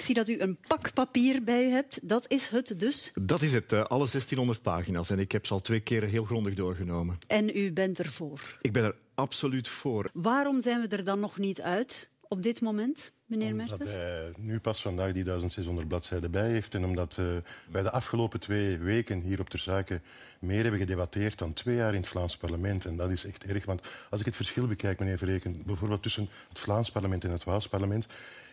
Ik zie dat u een pak papier bij u hebt. Dat is het dus? Dat is het, eh, alle 1600 pagina's. En ik heb ze al twee keer heel grondig doorgenomen. En u bent ervoor? Ik ben er absoluut voor. Waarom zijn we er dan nog niet uit op dit moment? meneer Mertens? Omdat eh, hij nu pas vandaag die 1600 bladzijden bij heeft. En omdat wij de afgelopen twee weken hier op ter zaken meer hebben gedebatteerd dan twee jaar in het Vlaams parlement. En dat is echt erg. Want als ik het verschil bekijk, meneer Verreken, bijvoorbeeld tussen het Vlaams parlement en het Waals parlement.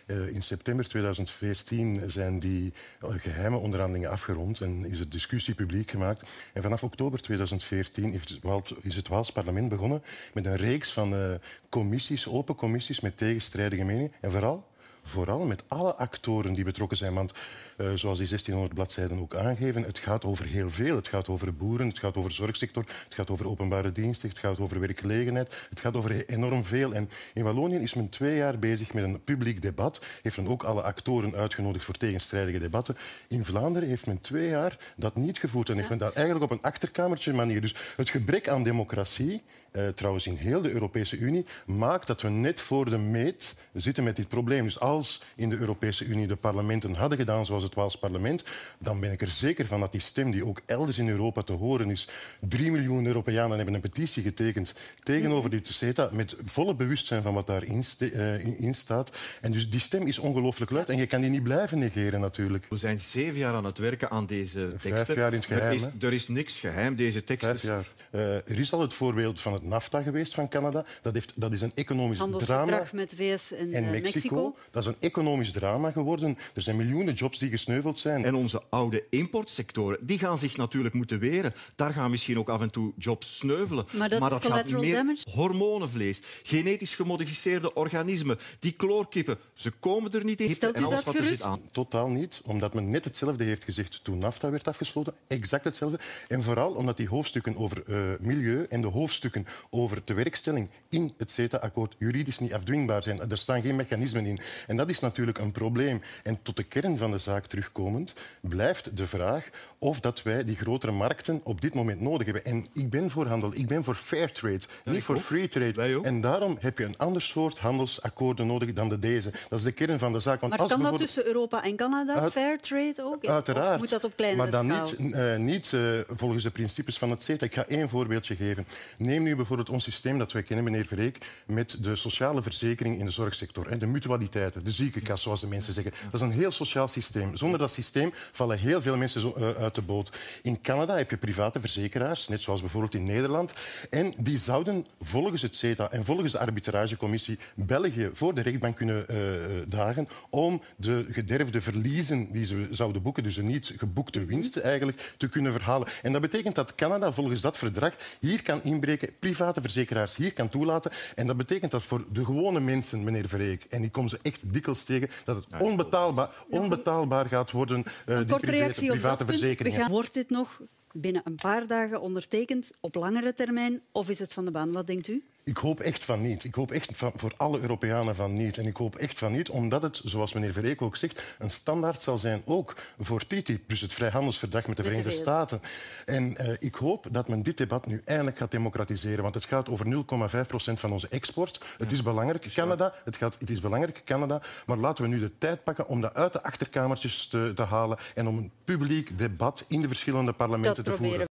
Eh, in september 2014 zijn die eh, geheime onderhandelingen afgerond en is het discussie publiek gemaakt. En vanaf oktober 2014 is het Waals parlement begonnen met een reeks van commissies, open commissies met tegenstrijdige meningen. En vooral vooral met alle actoren die betrokken zijn. Want eh, zoals die 1600 bladzijden ook aangeven, het gaat over heel veel. Het gaat over boeren, het gaat over zorgsector, het gaat over openbare diensten, het gaat over werkgelegenheid, het gaat over enorm veel. En in Wallonië is men twee jaar bezig met een publiek debat. Heeft men ook alle actoren uitgenodigd voor tegenstrijdige debatten. In Vlaanderen heeft men twee jaar dat niet gevoerd en heeft men dat eigenlijk op een achterkamertje manier. Dus het gebrek aan democratie, eh, trouwens in heel de Europese Unie, maakt dat we net voor de meet zitten met dit probleem. Dus al in de Europese Unie de parlementen hadden gedaan zoals het Waals parlement, dan ben ik er zeker van dat die stem die ook elders in Europa te horen is, 3 miljoen Europeanen hebben een petitie getekend tegenover dit CETA met volle bewustzijn van wat daarin eh, staat. En dus die stem is ongelooflijk luid en je kan die niet blijven negeren natuurlijk. We zijn zeven jaar aan het werken aan deze tekst. Vijf jaar in het geheim. Er is, er is niks geheim, deze teksten. Vijf jaar. Eh, er is al het voorbeeld van het NAFTA geweest van Canada. Dat, heeft, dat is een economisch drama. Handelsverdrag met VS en, eh, Mexico een economisch drama geworden. Er zijn miljoenen jobs die gesneuveld zijn. En onze oude importsectoren, die gaan zich natuurlijk moeten weren. Daar gaan misschien ook af en toe jobs sneuvelen. Maar dat, gaat meer hormonenvlees, genetisch gemodificeerde organismen, die kloorkippen. Ze komen er niet in. Stelt en dat gerust? Totaal niet, omdat men net hetzelfde heeft gezegd toen NAFTA werd afgesloten. Exact hetzelfde. En vooral omdat die hoofdstukken over eh, milieu en de hoofdstukken over tewerkstelling in het CETA-akkoord juridisch niet afdwingbaar zijn. Er staan geen mechanismen in dat is natuurlijk een probleem. En tot de kern van de zaak terugkomend blijft de vraag of dat wij die grotere markten op dit moment nodig hebben. En ik ben voor handel, ik ben voor fair trade, niet voor free trade. En daarom heb je een ander soort handelsakkoorden nodig dan de deze. Dat is de kern van de zaak. Want maar als kan dat tussen Europa en Canada, fair trade ook? Uiteraard. moet dat op kleinere Maar dan niet, eh, niet eh, volgens de principes van het CETA. Ik ga één voorbeeldje geven. Neem nu bijvoorbeeld ons systeem dat wij kennen, meneer Verreek, met de sociale verzekering in de zorgsector en de mutualiteiten. De ziekenkast, zoals de mensen zeggen. Dat is een heel sociaal systeem. Zonder dat systeem vallen heel veel mensen eh, uit de boot. In Canada heb je private verzekeraars, net zoals bijvoorbeeld in Nederland. En die zouden volgens het CETA en volgens de arbitragecommissie België voor de rechtbank kunnen eh, dagen om de gederfde verliezen die ze zouden boeken, dus de niet geboekte winsten eigenlijk, te kunnen verhalen. En dat betekent dat Canada volgens dat verdrag hier kan inbreken, private verzekeraars hier kan toelaten. En dat betekent dat voor de gewone mensen, meneer Verreek, en ik kom ze echt dikwijls tegen dat het onbetaalbaar, onbetaalbaar gaat worden, uh, die private, private verzekeringen. Wordt dit nog binnen een paar dagen ondertekend op langere termijn of is het van de baan? Wat denkt u? Ik hoop echt van niet. Ik hoop echt van, voor alle Europeanen van niet. En ik hoop echt van niet, omdat het, zoals meneer Verreek ook zegt, een standaard zal zijn ook voor TTIP, dus het vrijhandelsverdrag met de Verenigde Staten. En eh, ik hoop dat men dit debat nu eindelijk gaat democratiseren, want het gaat over 0,5% van onze export. Het is belangrijk, Canada, het, gaat, het is belangrijk, Canada, maar laten we nu de tijd pakken om dat uit de achterkamertjes te, te halen en om een publiek debat in de verschillende parlementen te voeren.